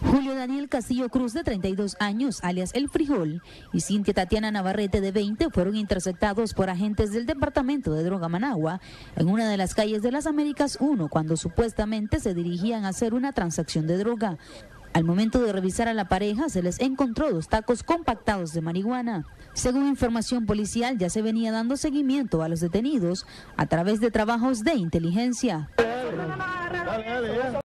Julio Daniel Castillo Cruz, de 32 años, alias El Frijol, y Cintia Tatiana Navarrete, de 20, fueron interceptados por agentes del Departamento de Droga Managua en una de las calles de las Américas 1 cuando supuestamente se dirigían a hacer una transacción de droga. Al momento de revisar a la pareja, se les encontró dos tacos compactados de marihuana. Según información policial, ya se venía dando seguimiento a los detenidos a través de trabajos de inteligencia.